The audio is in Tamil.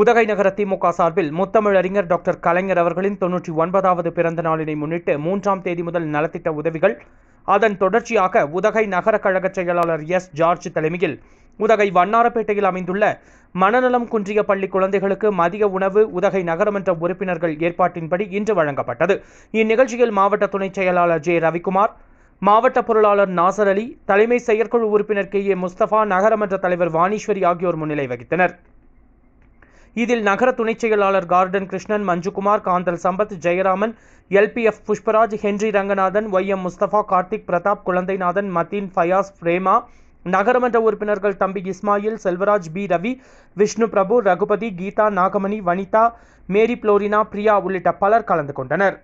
உதகை நகர திமுக சார்பில் முத்தமிழறிஞர் டாக்டர் கலைஞர் அவர்களின் தொன்னூற்றி ஒன்பதாவது பிறந்த நாளினை முன்னிட்டு மூன்றாம் தேதி முதல் நலத்திட்ட உதவிகள் அதன் தொடர்ச்சியாக உதகை நகர கழக செயலாளர் எஸ் ஜார்ஜ் தலைமையில் உதகை வண்ணாரப்பேட்டையில் அமைந்துள்ள மனநலம் குன்றிய பள்ளி குழந்தைகளுக்கு மதிய உணவு உதகை நகரமன்ற உறுப்பினர்கள் ஏற்பாட்டின்படி இன்று வழங்கப்பட்டது இந்நிகழ்ச்சியில் மாவட்ட துணைச் செயலாளர் ஜே ரவிக்குமார் மாவட்ட பொருளாளர் நாசர் அலி தலைமை செயற்குழு உறுப்பினர் கே ஏ முஸ்தபா நகரமன்ற தலைவர் வாணீஸ்வரி ஆகியோர் முன்னிலை வகித்தனர் இதில் நகர துணைச் செயலாளர் garden Krishnan Manjukumar Kanthal Sampath Jayaraman LPF Pushparaj Henry Ranganathan Y M Mustafa Karthik Pratap Kuzhanthainathan Mateen Fayaz Prema நகரமன்ற உறுப்பினர்கள் தம்பி Ismail Selvaraj P Ravi Vishnu Prabhu Raghupathi Geetha Nagamani Vanitha Mary Florina Priya உள்ளிட்ட பலர் கலந்து கொண்டனர்